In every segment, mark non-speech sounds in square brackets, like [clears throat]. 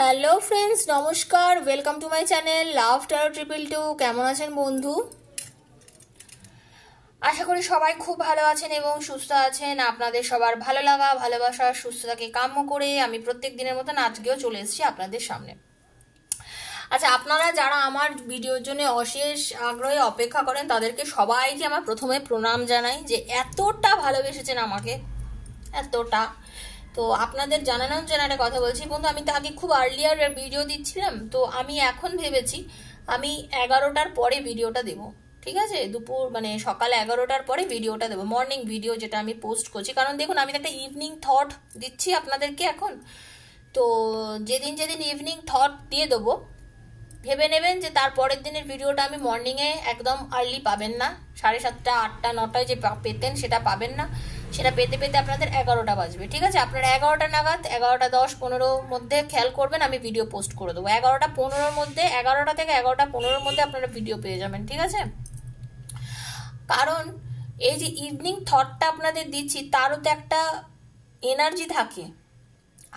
hello friends নমস্কার welcome to my channel love tarot triple two কেমন আছেন বন্ধু আশা করি সবাই খুব ভালো আছেন এবং সুস্থ আছেন আপনাদের সবার ভালো লাগা ভালোবাসা সুস্থতাকে কাম্য করে আমি প্রত্যেক দিনের মতন আজকেও চলে এসেছি আপনাদের সামনে আচ্ছা আপনারা যারা আমার ভিডিওর জন্য অশেষ আগ্রহে অপেক্ষা করেন তাদেরকে সবাইকে আমার প্রথমে প্রণাম জানাই যে এতটা ভালোবেসেছেন আমাকে এতটা তো আপনাদের জানানোর জন্য একটা কথা বলছি বন্ধু আমি তো আগে খুব আর্লিয়ার ভিডিও দিচ্ছিলাম তো আমি এখন ভেবেছি আমি এগারোটার পরে ভিডিওটা দেব ঠিক আছে দুপুর মানে সকাল এগারোটার পরে ভিডিওটা দেবো মর্নিং ভিডিও যেটা আমি পোস্ট করছি কারণ দেখুন আমি একটা ইভিনিং থট দিচ্ছি আপনাদেরকে এখন তো যেদিন যেদিন ইভিনিং থট দিয়ে দেবো ভেবে নেবেন যে তার পরের দিনের ভিডিওটা আমি মর্নিংয়ে একদম আর্লি পাবেন না সাড়ে সাতটা আটটা নটায় যে পেতেন সেটা পাবেন না সেটা পেতে পেতে আপনাদের এগারোটা বাজবে ঠিক আছে আপনারা এগারোটা নাগাদ এগারোটা দশ পনেরোর মধ্যে খেয়াল করবেন আমি ভিডিও পোস্ট করে দেবো এগারোটা পনেরোর মধ্যে এগারোটা থেকে এগারোটা পনেরোর মধ্যে আপনারা ভিডিও পেয়ে যাবেন ঠিক আছে কারণ এই যে ইভিনিং থটটা আপনাদের দিচ্ছি তারও তো একটা এনার্জি থাকে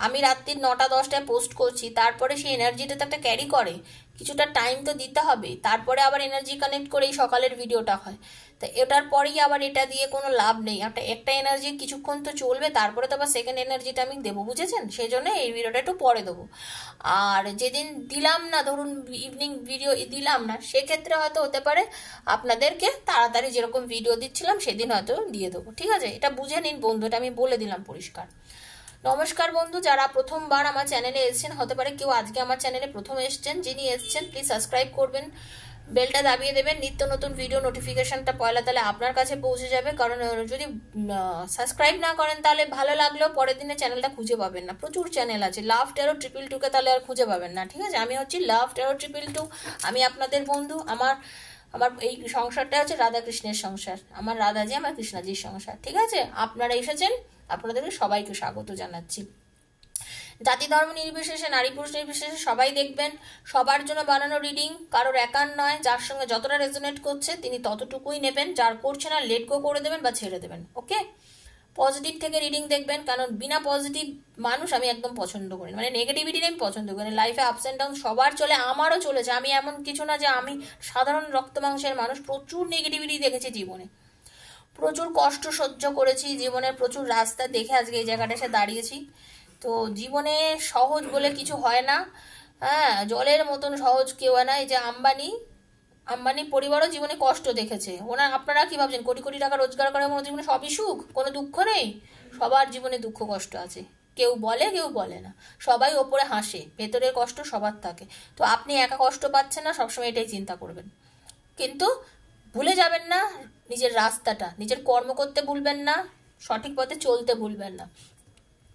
আমি রাত্রির নটা দশটায় পোস্ট করছি তারপরে সেই এনার্জিটা তো একটা ক্যারি করে কিছুটা টাইম তো দিতে হবে তারপরে আবার এনার্জি কানেক্ট করেই সকালের ভিডিওটা হয় তো এটার পরেই আবার এটা দিয়ে কোনো লাভ নেই একটা একটা এনার্জি কিছুক্ষণ তো চলবে তারপরে তো আবার সেকেন্ড এনার্জিটা আমি দেবো বুঝেছেন সেই জন্য এই ভিডিওটা একটু পরে দেবো আর যেদিন দিলাম না ধরুন ইভিনিং ভিডিও দিলাম না সেক্ষেত্রে হয়তো হতে পারে আপনাদেরকে তাড়াতাড়ি যেরকম ভিডিও দিচ্ছিলাম সেদিন হয়তো দিয়ে দেবো ঠিক আছে এটা বুঝে নিন বন্ধুটা আমি বলে দিলাম পরিষ্কার নমস্কার বন্ধু যারা প্রথমবার আমার চ্যানেলে এসছেন হতে পারে কেউ আজকে আমার চ্যানেলে প্রথম এসছেন যিনি এসছেন প্লিজ সাবস্ক্রাইব করবেন বেলটা দাবিয়ে দেবেন নিত্য নতুন ভিডিও নোটিফিকেশনটা পয়লা তাহলে আপনার কাছে পৌঁছে যাবে কারণ যদি সাবস্ক্রাইব না করেন তাহলে ভালো লাগলেও পরের দিনে চ্যানেলটা খুঁজে পাবেন না প্রচুর চ্যানেল আছে লাভ টেরো ট্রিপল টুকে তাহলে আর খুঁজে পাবেন না ঠিক আছে আমি হচ্ছি লাভ টেরো ট্রিপল টু আমি আপনাদের বন্ধু আমার আমার এই সংসারটা হচ্ছে রাধা কৃষ্ণের সংসার আমার রাধাজি আমার কৃষ্ণাজির সংসার ঠিক আছে আপনারা এসেছেন আপনাদেরকে সবাইকে স্বাগত জানাচ্ছি জাতি ধর্ম নির্বিশেষে নারী পুরুষ নির্বিশেষে সবাই দেখবেন সবার জন্য বানানো রিডিং কারোর একার নয় যার সঙ্গে যতটা রেজোনেট করছে তিনি ততটুকুই নেবেন যার করছে না লেট গো করে দেবেন বা ছেড়ে দেবেন ওকে পজিটিভ থেকে রিডিং দেখবেন কারণ বিনা পজিটিভ মানুষ আমি একদম পছন্দ করি মানে নেগেটিভিটি আমি পছন্দ করি লাইফে আপস অ্যান্ড ডাউন সবার চলে আমারও চলেছে আমি এমন কিছু না যে আমি সাধারণ রক্ত মাংসের মানুষ প্রচুর নেগেটিভিটি দেখেছি জীবনে প্রচুর কষ্ট সহ্য করেছি জীবনের প্রচুর রাস্তা দেখে আজকে এই জায়গাটা এসে দাঁড়িয়েছি তো জীবনে সহজ বলে কিছু হয় না হ্যাঁ জলের মতন সহজ কেউ না এই যে আম্বানি আম্বানি পরিবারও জীবনে কষ্ট দেখেছে ওনার আপনারা কি ভাবছেন কোটি কোটি টাকা রোজগার করে কোনো জীবনে সবই সুখ কোনো দুঃখ নেই সবার জীবনে দুঃখ কষ্ট আছে কেউ বলে কেউ বলে না সবাই ওপরে হাসে ভেতরের কষ্ট সবার থাকে তো আপনি একা কষ্ট পাচ্ছেন না সবসময় এটাই চিন্তা করবেন কিন্তু ভুলে যাবেন না নিজের রাস্তাটা নিজের কর্ম করতে ভুলবেন না সঠিক পথে চলতে ভুলবেন না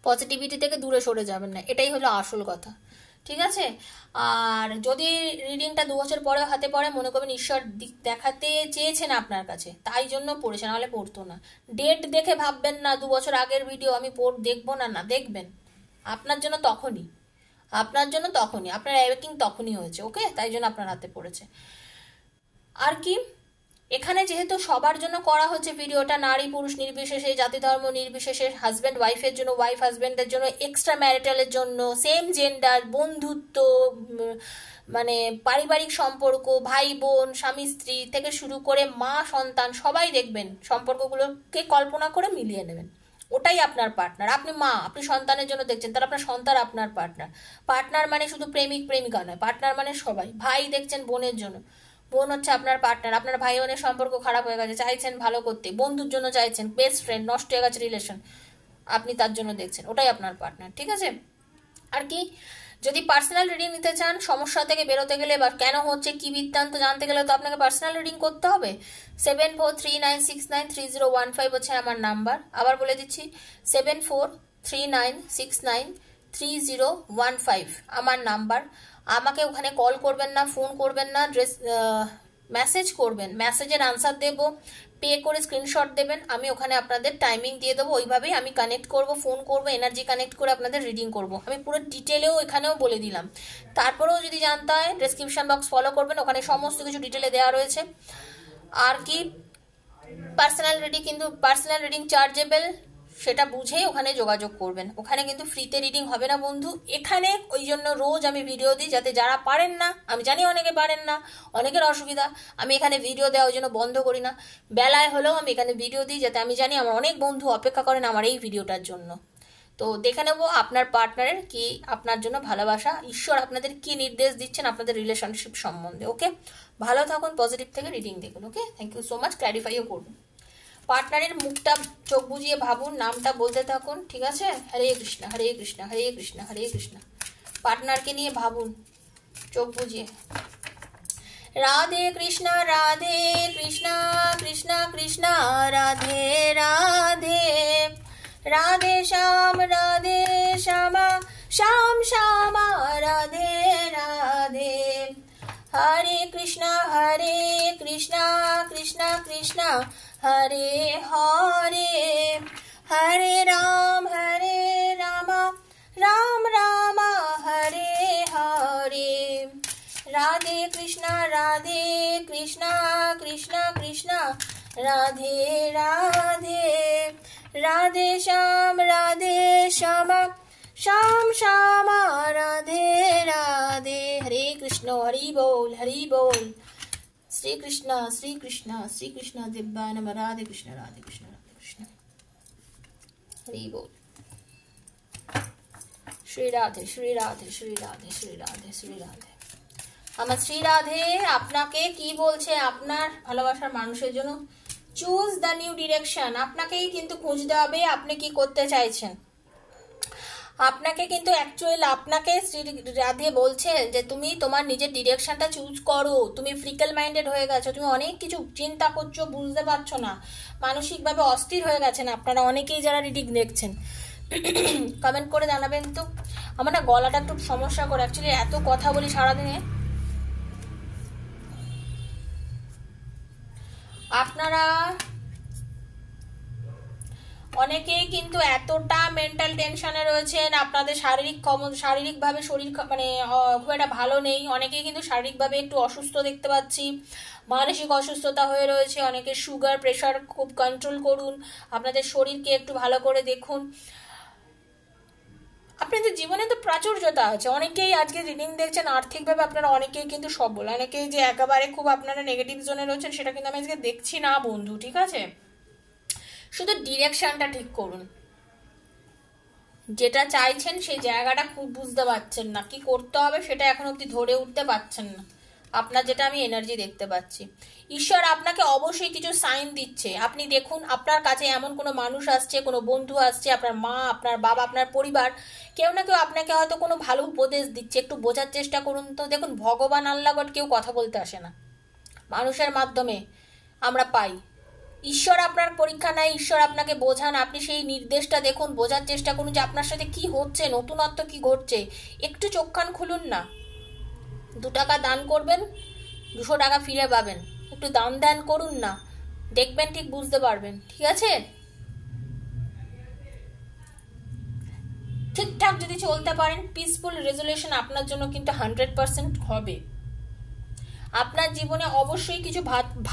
পজিটিভিটি থেকে দূরে সরে যাবেন না এটাই হলো আসল কথা ঠিক আছে আর যদি রিডিংটা দু বছর পরে হাতে পড়ে মনে করবেন ঈশ্বর দেখাতে চেয়েছেন আপনার কাছে তাই জন্য পড়েছে নাহলে পড়তো না ডেট দেখে ভাববেন না দু বছর আগের ভিডিও আমি পড় দেখবো না না দেখবেন আপনার জন্য তখনই আপনার জন্য তখনই আপনার অ্যাওয়েকিং তখনই হয়েছে ওকে তাই জন্য আপনার হাতে পড়েছে আর কি এখানে যেহেতু সবার জন্য করা হচ্ছে ভিডিওটা নারী পুরুষ নির্বিশেষে জাতি ধর্ম নির্বিশেষে হাজব্যান্ড ওয়াইফের জন্য ওয়াইফ হাজব্যান্ডের জন্য এক্সট্রা ম্যারিটালের জন্য সেম জেন্ডার বন্ধুত্ব মানে পারিবারিক সম্পর্ক ভাই বোন স্বামী স্ত্রী থেকে শুরু করে মা সন্তান সবাই দেখবেন সম্পর্কগুলোকে কল্পনা করে মিলিয়ে নেবেন ওটাই আপনার পার্টনার আপনি মা আপনি সন্তানের জন্য দেখছেন তার আপনার সন্তান আপনার পার্টনার পার্টনার মানে শুধু প্রেমিক প্রেমিকা নয় পার্টনার মানে সবাই ভাই দেখছেন বোনের জন্য বোন হচ্ছে আপনার পার্টনার আপনার ভাই বোনের সম্পর্ক খারাপ হয়ে গেছে চাইছেন ভালো করতে বন্ধুর জন্য চাইছেন বেস্ট ফ্রেন্ড নষ্ট হয়ে গেছে রিলেশন আপনি তার জন্য দেখছেন ওটাই আপনার পার্টনার ঠিক আছে আর কি যদি পার্সোনাল রিডিং নিতে চান সমস্যা থেকে বেরোতে গেলে বা কেন হচ্ছে কি বৃত্তান্ত জানতে গেলে তো আপনাকে পার্সোনাল রিডিং করতে হবে seven four three nine six nine three zero one five হচ্ছে আমার নাম্বার আবার বলে দিচ্ছি seven four three nine six nine three zero one five আমার নাম্বার আমাকে ওখানে কল করবেন না ফোন করবেন না ড্রেস মেসেজ করবেন মেসেজের আনসার দেব পে করে স্ক্রিনশট দেবেন আমি ওখানে আপনাদের টাইমিং দিয়ে দেবো ওইভাবেই আমি কানেক্ট করব ফোন করব এনার্জি কানেক্ট করে আপনাদের রিডিং করব আমি পুরো ডিটেলেও এখানেও বলে দিলাম তারপরেও যদি জানতে হয় ডিসক্রিপশান বক্স ফলো করবেন ওখানে সমস্ত কিছু ডিটেলে দেওয়া রয়েছে আর কি পার্সোনাল রিডিং কিন্তু পার্সোনাল রিডিং চার্জেবেল সেটা বুঝেই ওখানে যোগাযোগ করবেন ওখানে কিন্তু ফ্রিতে রিডিং হবে না বন্ধু এখানে ওই জন্য রোজ আমি ভিডিও দিই যাতে যারা পারেন না আমি জানি অনেকে পারেন না অনেকের অসুবিধা আমি এখানে ভিডিও দেওয়া ওই জন্য বন্ধ করি না বেলায় হলেও আমি এখানে ভিডিও দিই যাতে আমি জানি আমার অনেক বন্ধু অপেক্ষা করেন আমার এই ভিডিওটার জন্য তো দেখে নেবো আপনার পার্টনারের কি আপনার জন্য ভালোবাসা ঈশ্বর আপনাদের কি নির্দেশ দিচ্ছেন আপনাদের রিলেশনশিপ সম্বন্ধে ওকে ভালো থাকুন পজিটিভ থেকে রিডিং দেখুন okay thank you so much ক্ল্যারিফাইও করুন পার্টনারের মুখটা চোখ বুঝিয়ে ভাবুন নামটা বলতে থাকুন ঠিক আছে হরে কৃষ্ণ হরে কৃষ্ণ হরে কৃষ্ণ হরে কৃষ্ণ পার্টনারকে নিয়ে ভাবুন চোখ বুঝিয়ে রাধে কৃষ্ণ রাধে কৃষ্ণ কৃষ্ণ কৃষ্ণ রাধে রাধে রাধে শ্যাম রাধে শ্যামা শ্যাম শ্যামা রাধে রাধে হরে কৃষ্ণ হরে কৃষ্ণ কৃষ্ণ কৃষ্ণ हरे हरे हरे राम हरे रामा राम रामा हरे हरे राधे कृष्णा राधे कृष्णा कृष्णा कृष्णा राधे राधे राधे श्याम राधे श्यामा श्याम श्यामा राधे राधे हरे कृष्ण हरि बोल हरि बोल श्रीकृष्ण श्रीकृष्ण श्रीकृष्ण दिव्याय नम राधे कृष्ण राधे कृष्ण राधे कृष्ण हरी बोल শ্রী রাধে শ্রী রাধে শ্রী আমার শ্রীরাধে আপনাকে কি বলছে আপনার ভালোবাসার মানুষের জন্য চুজ দ্য নিউ ডিরেকশন আপনাকেই কিন্তু খুঁজতে হবে আপনি কি করতে চাইছেন আপনাকে কিন্তু অ্যাকচুয়াল আপনাকে শ্রী রাধে বলছেন যে তুমি তোমার নিজের ডিরেকশনটা চুজ করো তুমি ফ্রিকাল মাইন্ডেড হয়ে গেছো তুমি অনেক কিছু চিন্তা করছো বুঝতে পারছো না মানসিকভাবে অস্থির হয়ে গেছেন আপনারা অনেকেই যারা রিডিং দেখছেন কমেন্ট করে জানাবেন তো আমার না গলাটা একটু সমস্যা করে অ্যাকচুয়ালি এত কথা বলি সারাদিনে আপনারা অনেকেই কিন্তু এতটা মেন্টাল টেনশনে রয়েছেন আপনাদের শারীরিক শারীরিকভাবে শরীর মানে খুব একটা ভালো নেই অনেকেই কিন্তু শারীরিকভাবে একটু অসুস্থ দেখতে পাচ্ছি মানসিক অসুস্থতা হয়ে রয়েছে অনেকে সুগার প্রেশার খুব কন্ট্রোল করুন আপনাদের শরীরকে একটু ভালো করে দেখুন আপনাদের জীবনে তো প্রাচুর্যতা আছে অনেকেই আজকে রিডিং দেখছেন আর্থিকভাবে আপনারা অনেকেই কিন্তু সবল অনেকেই যে একেবারে খুব আপনারা নেগেটিভ জোনে রয়েছেন সেটা কিন্তু আমি আজকে দেখছি না বন্ধু ঠিক আছে শুধু ডিরেকশনটা ঠিক করুন যেটা চাইছেন সেই জায়গাটা খুব বুঝতে পারছেন না কি করতে হবে সেটা এখন অবধি ধরে উঠতে পারছেন না আপনার যেটা আমি এনার্জি দেখতে পাচ্ছি ঈশ্বর আপনাকে অবশ্যই কিছু সাইন দিচ্ছে আপনি দেখুন আপনার কাছে এমন কোনো মানুষ আসছে কোনো বন্ধু আসছে আপনার মা আপনার বাবা আপনার পরিবার কেউ না কেউ আপনাকে হয়তো কোনো ভালো উপদেশ দিচ্ছে একটু বোঝার চেষ্টা করুন তো দেখুন ভগবান আল্লাগট কেউ কথা বলতে আসে না মানুষের মাধ্যমে আমরা পাই ঈশ্বর আপনার পরীক্ষা নেয় ঈশ্বর আপনাকে বোঝান আপনি সেই নির্দেশটা দেখুন বোঝার চেষ্টা করুন যে আপনার সাথে কি হচ্ছে নতুনত্ব কি ঘটছে একটু চোখখান খুলুন না দু টাকা দান করবেন দুশো টাকা ফিরে পাবেন একটু দান দান করুন না দেখবেন ঠিক বুঝতে পারবেন ঠিক আছে ঠিকঠাক যদি চলতে পারেন পিসফুল রেজলিউশন আপনার জন্য কিন্তু হান্ড্রেড পার্সেন্ট হবে আপনার জীবনে অবশ্যই কিছু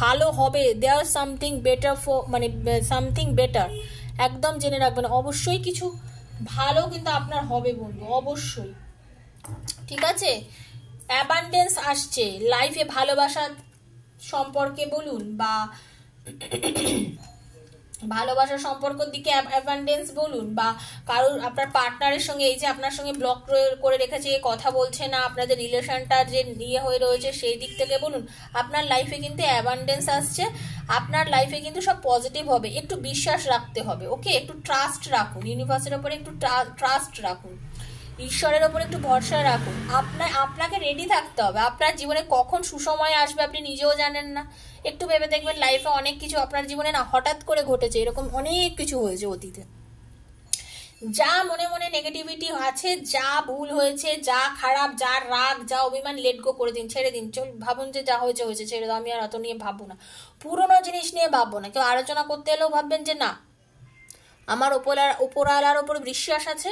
ভালো হবে দেয়ার সামথিং বেটার ফর মানে সামথিং বেটার একদম জেনে রাখবেন অবশ্যই কিছু ভালো কিন্তু আপনার হবে বন্ধু অবশ্যই ঠিক আছে অ্যাবান্ডেন্স আসছে লাইফে ভালোবাসার সম্পর্কে বলুন বা ভালোবাসার সম্পর্কর দিকে অ্যাভান্ডেন্স বলুন বা কারোর আপনার পার্টনারের সঙ্গে এই যে আপনার সঙ্গে ব্লক করে রেখেছে কথা বলছে না আপনাদের রিলেশনটা যে ইয়ে হয়ে রয়েছে সেই দিক থেকে বলুন আপনার লাইফে কিন্তু অ্যাভান্ডেন্স আসছে আপনার লাইফে কিন্তু সব পজিটিভ হবে একটু বিশ্বাস রাখতে হবে ওকে একটু ট্রাস্ট রাখুন ইউনিভার্সের ওপরে একটু ট্রাস্ট রাখুন ঈশ্বরের ওপর একটু ভরসা রাখুন আপনার আপনাকে রেডি থাকতে হবে আপনার জীবনে কখন সুসময় আসবে আপনি নিজেও জানেন না একটু ভেবে দেখবেন লাইফে অনেক কিছু আপনার জীবনে না হঠাৎ করে ঘটেছে এরকম অনেক কিছু হয়েছে অতীতে যা মনে মনে নেগেটিভিটি আছে যা ভুল হয়েছে যা খারাপ যা রাগ যা অভিমান লেট গো করে দিন ছেড়ে দিন চল ভাবুন যে যা হয়েছে হয়েছে ছেড়ে দাও আমি আর অত নিয়ে ভাববো না পুরনো জিনিস নিয়ে ভাববো না কেউ আলোচনা করতে এলেও ভাববেন যে না আমার উপর ওপরওয়ালার ওপর বিশ্বাস আছে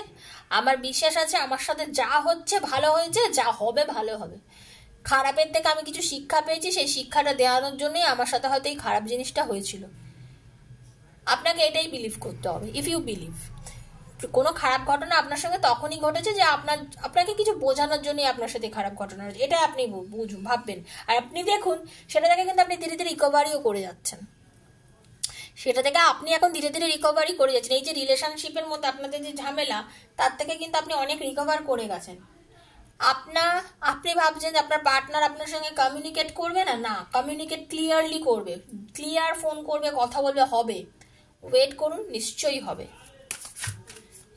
আমার বিশ্বাস আছে আমার সাথে যা হচ্ছে ভালো হয়েছে যা হবে ভালো হবে খারাপের থেকে আমি কিছু শিক্ষা পেয়েছি সেই শিক্ষাটা দেওয়ানোর জন্যই আমার সাথে হয়তো এই খারাপ জিনিসটা হয়েছিল আপনাকে এটাই বিলিভ করতে হবে ইফ ইউ বিলিভ কোনো খারাপ ঘটনা আপনার সঙ্গে তখনই ঘটেছে যে আপনার আপনাকে কিছু বোঝানোর জন্যই আপনার সাথে খারাপ ঘটনা হয়েছে এটা আপনি বুঝুন ভাববেন আর আপনি দেখুন সেটা থেকে কিন্তু আপনি ধীরে ধীরে রিকভারিও করে যাচ্ছেন সেটা থেকে আপনি এখন ধীরে ধীরে রিকভারি করে যাচ্ছেন এই যে রিলেশনশিপের মধ্যে আপনাদের যে ঝামেলা তার থেকে কিন্তু আপনি অনেক রিকভার করে গেছেন আপনার আপনি ভাবছেন যে আপনার পার্টনার আপনার সঙ্গে কমিউনিকেট করবে না না কমিউনিকেট ক্লিয়ারলি করবে ক্লিয়ার ফোন করবে কথা বলবে হবে ওয়েট করুন নিশ্চয়ই হবে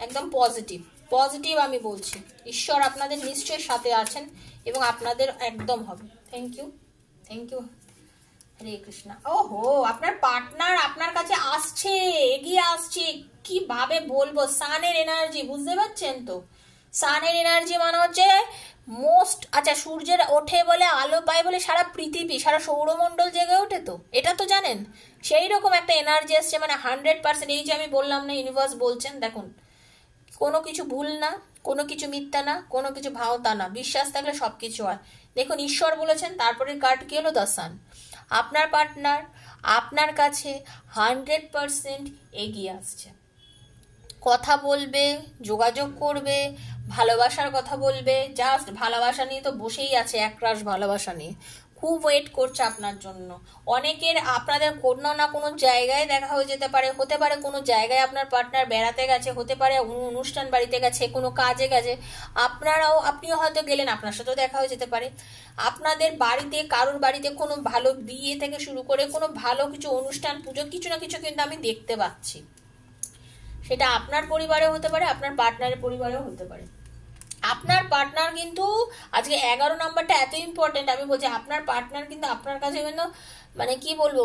একদম পজিটিভ পজিটিভ আমি বলছি ঈশ্বর আপনাদের নিশ্চয়ই সাথে আছেন এবং আপনাদের একদম হবে thank you thank you Hare Krishna ওহো আপনার পার্টনার আপনার কাছে আসছে এগিয়ে আসছে কিভাবে বলবো সানের এনার্জি বুঝতে পারছেন তো সানের এনার্জি মানে হচ্ছে মোস্ট আচ্ছা সূর্যের ওঠে বলে আলো পায় বলে সারা পৃথিবী সারা সৌরমণ্ডল জেগে ওঠে তো এটা তো জানেন সেই রকম একটা এনার্জি আসছে মানে হান্ড্রেড পার্সেন্ট এই যে আমি বললাম না ইউনিভার্স বলছেন দেখুন কোনো কিছু ভুল না কোনো কিছু মিথ্যা না কোনো কিছু ভাওতা না বিশ্বাস থাকলে সব কিছু হয় দেখুন ঈশ্বর বলেছেন তারপরে কার্ড কি হলো দ্য সান আপনার পার্টনার আপনার কাছে হান্ড্রেড পারসেন্ট এগিয়ে আসছে কথা বলবে যোগাযোগ করবে ভালোবাসার কথা বলবে জাস্ট ভালোবাসা নিয়ে তো বসেই আছে একরাশ ভালোবাসা নিয়ে খুব ওয়েট করছে আপনার জন্য অনেকের আপনাদের কোনো না কোনো জায়গায় দেখা হয়ে যেতে পারে হতে পারে কোনো জায়গায় আপনার পার্টনার বেড়াতে গেছে হতে পারে অনুষ্ঠান বাড়িতে গেছে কোনো কাজে গেছে আপনারাও আপনিও হয়তো গেলেন আপনার সাথেও দেখা হয়ে যেতে পারে আপনাদের বাড়িতে কারোর বাড়িতে কোনো ভালো বিয়ে থেকে শুরু করে কোনো ভালো কিছু অনুষ্ঠান পুজো কিছু না কিছু কিন্তু আমি দেখতে পাচ্ছি সেটা আপনার পরিবারেও হতে পারে আপনার পার্টনারের পরিবারেও হতে পারে আপনার পার্টনার কিন্তু আজকে এগারো নাম্বারটা এত ইম্পর্টেন্ট আমি বলছি আপনার পার্টনার কিন্তু আপনার কাছে কিন্তু মানে কি বলবো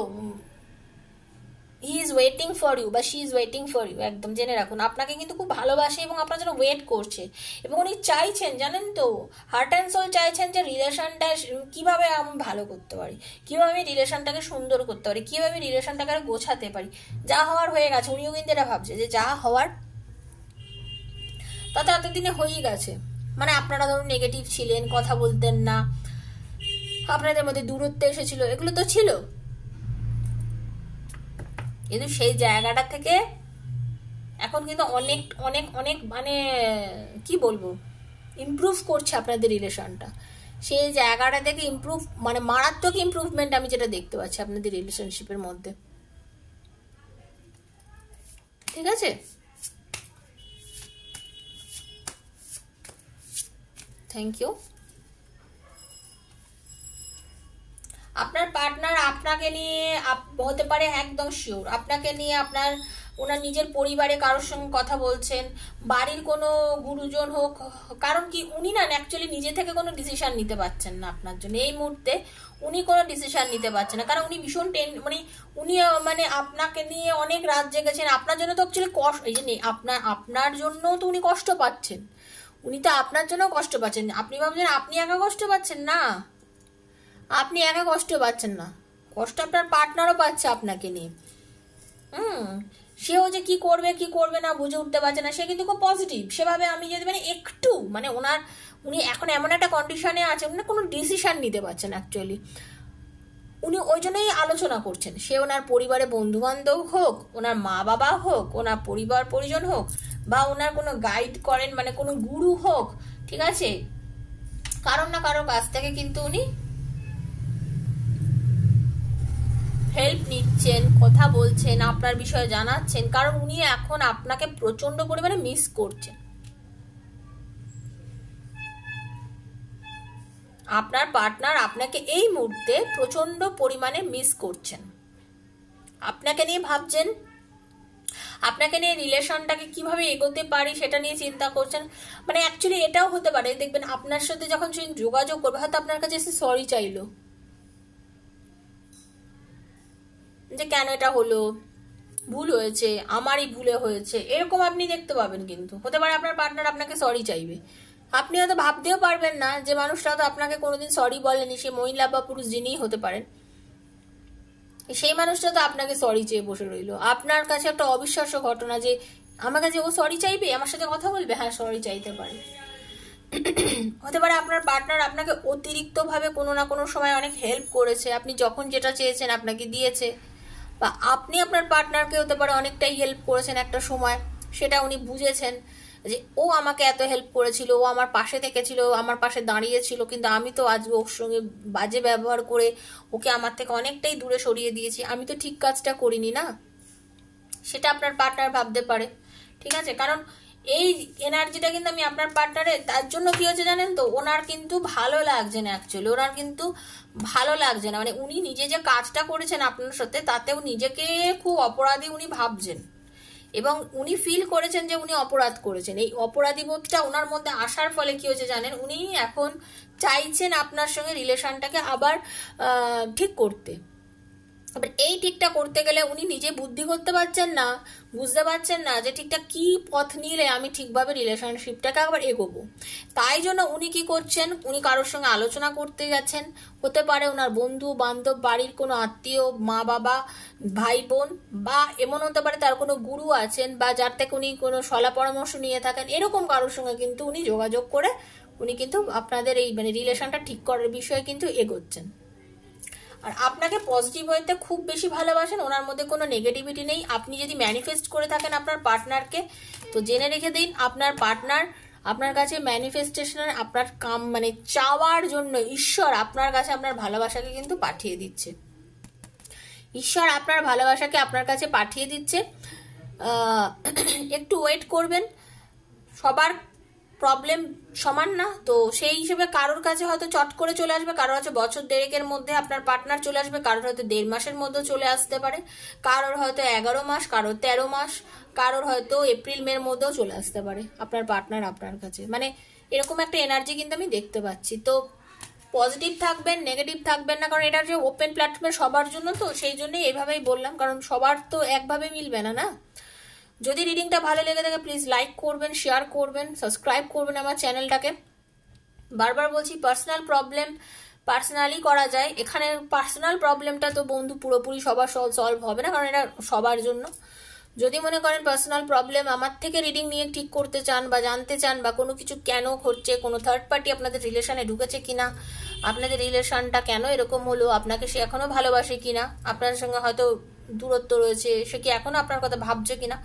he is waiting for you বা she is waiting for you একদম জেনে রাখুন আপনাকে কিন্তু খুব ভালোবাসে এবং আপনার জন্য ওয়েট করছে এবং উনি চাইছেন জানেন তো হার্ট অ্যান্ড সোল চাইছেন যে রিলেশনটা কীভাবে আমি ভালো করতে পারি কীভাবে আমি রিলেশনটাকে সুন্দর করতে পারি কীভাবে আমি রিলেশনটাকে গোছাতে পারি যা হওয়ার হয়ে গেছে উনিও কিন্তু এটা ভাবছে যে যা হওয়ার তাতে এত দিনে হয়েই গেছে মানে আপনারা ধরুন নেগেটিভ ছিলেন কথা বলতেন না আপনাদের মধ্যে দূরত্ব এসেছিল এগুলো তো ছিল কিন্তু সেই জায়গাটা থেকে এখন কিন্তু অনেক অনেক অনেক মানে কি বলবো ইমপ্রুভ করছে আপনাদের রিলেশনটা সেই জায়গাটা থেকে ইমপ্রুভ মানে মারাত্মক ইমপ্রুভমেন্ট আমি যেটা দেখতে পাচ্ছি আপনাদের রিলেশনশিপের মধ্যে ঠিক আছে থ্যাংক ইউ আপনার পার্টনার আপনাকে নিয়ে হতে পারে একদম শিওর আপনাকে নিয়ে আপনার ওনার নিজের পরিবারে কারোর সঙ্গে কথা বলছেন বাড়ির কোনো গুরুজন হোক কারণ কি উনি না অ্যাকচুয়ালি নিজে থেকে কোনো ডিসিশান নিতে পারছেন না আপনার জন্য এই মুহূর্তে উনি কোনো ডিসিশান নিতে পারছেন না কারণ উনি ভীষণ টেন মানে উনি মানে আপনাকে নিয়ে অনেক রাত জেগেছেন আপনার জন্য তো অ্যাকচুয়ালি কষ্ট এই যে নেই আপনার আপনার জন্য তো উনি কষ্ট পাচ্ছেন উনি তো আপনার জন্য কষ্ট পাচ্ছেন আপনি ভাবছেন আপনি একা কষ্ট পাচ্ছেন না আপনি একা কষ্ট পাচ্ছেন না কষ্ট আপনার পার্টনারও পাচ্ছে আপনাকে নিয়ে হুম সেও যে কি করবে কি করবে না বুঝে উঠতে পারছে না সে কিন্তু খুব পজিটিভ সেভাবে আমি যদি মানে একটু মানে ওনার উনি এখন এমন একটা কন্ডিশনে আছে উনি কোনো ডিসিশান নিতে পারছেন অ্যাকচুয়ালি উনি ওই জন্যই আলোচনা করছেন সে ওনার পরিবারে বন্ধুবান্ধব হোক ওনার মা বাবা হোক ওনার পরিবার পরিজন হোক বা ওনার কোনো গাইড করেন মানে কোনো গুরু হোক ঠিক আছে কারণ না কারো কাছ থেকে কিন্তু উনি হেল্প নিচ্ছেন কথা বলছেন আপনার বিষয়ে জানাচ্ছেন কারণ উনি এখন আপনাকে প্রচন্ড পরিমাণে মিস করছেন আপনার পার্টনার আপনাকে এই মুহূর্তে প্রচন্ড পরিমাণে মিস করছেন আপনাকে নিয়ে ভাবছেন আপনাকে নিয়ে রিলেশনটাকে কিভাবে এগোতে পারি সেটা নিয়ে চিন্তা করছেন মানে অ্যাকচুয়ালি এটাও হতে পারে দেখবেন আপনার সাথে যখন যোগাযোগ করবে হয়তো আপনার কাছে এসে সরি চাইলো যে কেন এটা হলো ভুল হয়েছে আমারই ভুলে হয়েছে এরকম আপনি দেখতে পাবেন কিন্তু হতে পারে আপনার পার্টনার আপনাকে সরি চাইবে আপনি হয়তো ভাবতেও পারবেন না যে মানুষটা হয়তো আপনাকে কোনোদিন সরি বলেনি সে মহিলা বা পুরুষ যিনিই হতে পারেন সেই মানুষটা তো আপনাকে সরি চেয়ে বসে রইল আপনার কাছে একটা অবিশ্বাস্য ঘটনা যে আমার কাছে ও সরি চাইবে আমার সাথে কথা বলবে হ্যাঁ সরি চাইতে পারে হতে পারে আপনার পার্টনার আপনাকে অতিরিক্তভাবে কোনো না কোনো সময় অনেক হেল্প করেছে আপনি যখন যেটা চেয়েছেন আপনাকে দিয়েছে বা আপনি আপনার পার্টনারকে হতে পারে অনেকটাই হেল্প করেছেন একটা সময় সেটা উনি বুঝেছেন যে ও আমাকে এত হেল্প করেছিল ও আমার পাশে থেকেছিল আমার পাশে দাঁড়িয়েছিল কিন্তু আমি তো আজ ওর সঙ্গে বাজে ব্যবহার করে ওকে আমার থেকে অনেকটাই দূরে সরিয়ে দিয়েছি আমি তো ঠিক কাজটা করিনি না সেটা আপনার পার্টনার ভাবতে পারে ঠিক আছে কারণ এই এনার্জিটা কিন্তু আমি আপনার পার্টনারে তার জন্য কি হচ্ছে জানেন তো ওনার কিন্তু ভালো লাগছে না অ্যাকচুয়ালি ওনার কিন্তু ভালো লাগছে না মানে উনি নিজে যে কাজটা করেছেন আপনার সাথে তাতেও নিজেকে খুব অপরাধী উনি ভাবছেন এবং উনি ফিল করেছেন যে উনি অপরাধ করেছেন এই অপরাধী বোধটা ওনার মধ্যে আসার ফলে কি হয়েছে জানেন উনি এখন চাইছেন আপনার সঙ্গে রিলেশনটাকে আবার ঠিক করতে এবার এই ঠিকটা করতে গেলে উনি নিজে বুদ্ধি করতে পারছেন না বুঝতে পারছেন না যে ঠিকটা কি পথ নিলে আমি ঠিকভাবে রিলেশনশিপটাকে আবার এগোবো তাই জন্য উনি কি করছেন উনি কারোর সঙ্গে আলোচনা করতে গেছেন হতে পারে ওনার বন্ধু বান্ধব বাড়ির কোনো আত্মীয় মা বাবা ভাই বোন বা এমন হতে পারে তার কোনো গুরু আছেন বা যার থেকে উনি কোনো সলা পরামর্শ নিয়ে থাকেন এরকম কারোর সঙ্গে কিন্তু উনি যোগাযোগ করে উনি কিন্তু আপনাদের এই মানে রিলেশনটা ঠিক করার বিষয়ে কিন্তু এগোচ্ছেন আর আপনাকে পজিটিভ হইতে খুব বেশি ভালোবাসেন ওনার মধ্যে কোনো নেগেটিভিটি নেই আপনি যদি ম্যানিফেস্ট করে থাকেন আপনার পার্টনারকে তো জেনে রেখে দিন আপনার পার্টনার আপনার কাছে ম্যানিফেস্টেশনের আপনার কাম মানে চাওয়ার জন্য ঈশ্বর আপনার কাছে আপনার ভালোবাসাকে কিন্তু পাঠিয়ে দিচ্ছে ঈশ্বর আপনার ভালোবাসাকে আপনার কাছে পাঠিয়ে দিচ্ছে [clears throat] একটু ওয়েট করবেন সবার প্রবলেম সমান না তো সেই হিসেবে কারোর কাছে হয়তো চট করে চলে আসবে কারোর কাছে বছর দেড়েকের মধ্যে আপনার পার্টনার চলে আসবে কারোর হয়তো দেড় মাসের মধ্যে চলে আসতে পারে কারোর হয়তো এগারো মাস কারোর তেরো মাস কারোর হয়তো এপ্রিল মের মধ্যেও চলে আসতে পারে আপনার পার্টনার আপনার কাছে মানে এরকম একটা এনার্জি কিন্তু আমি দেখতে পাচ্ছি তো পজিটিভ থাকবেন নেগেটিভ থাকবেন না কারণ এটা যে ওপেন প্ল্যাটফর্মে সবার জন্য তো সেই জন্যই এভাবেই বললাম কারণ সবার তো একভাবে মিলবে না না যদি রিডিংটা ভালো লেগে থাকে প্লিজ লাইক করবেন শেয়ার করবেন সাবস্ক্রাইব করবেন আমার চ্যানেলটাকে বারবার বলছি পার্সোনাল প্রবলেম পার্সোনালি করা যায় এখানে পার্সোনাল প্রবলেমটা তো বন্ধু পুরোপুরি সবার সলভ হবে না কারণ এটা সবার জন্য যদি মনে করেন পার্সোনাল প্রবলেম আমার থেকে রিডিং নিয়ে ঠিক করতে চান বা জানতে চান বা কোনো কিছু কেন হচ্ছে কোনো থার্ড পার্টি আপনাদের রিলেশনে ঢুকেছে কিনা আপনাদের রিলেশনটা কেন এরকম হলো আপনাকে সে এখনও ভালোবাসে কিনা আপনার সঙ্গে হয়তো দূরত্ব রয়েছে সে কি এখনও আপনার কথা ভাবছে কিনা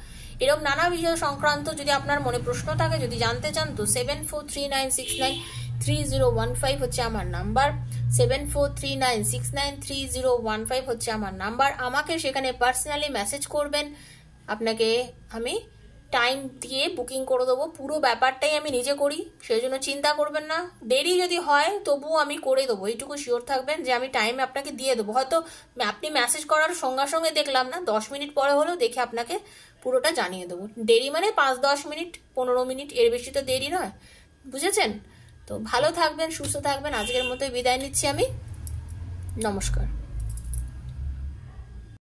এরকম নানা বিষয় সংক্রান্ত যদি আপনার মনে প্রশ্ন থাকে যদি জানতে চান তো seven four three nine six nine three zero one five হচ্ছে আমার number seven four three nine six nine three zero one five হচ্ছে আমার নাম্বার আমাকে সেখানে পার্সোনালি মেসেজ করবেন আপনাকে আমি টাইম দিয়ে বুকিং করে দেবো পুরো ব্যাপারটাই আমি নিজে করি সেই জন্য চিন্তা করবেন না দেরি যদি হয় তবুও আমি করে দেবো এইটুকু শিওর থাকবেন যে আমি টাইম আপনাকে দিয়ে দেবো হয়তো আপনি মেসেজ করার সঙ্গে সঙ্গে দেখলাম না দশ মিনিট পরে হলেও দেখে আপনাকে পুরোটা জানিয়ে দেবো দেরি মানে পাঁচ দশ মিনিট পনেরো মিনিট এর বেশি তো দেরি নয় বুঝেছেন তো ভালো থাকবেন সুস্থ থাকবেন আজকের মতো বিদায় নিচ্ছি আমি নমস্কার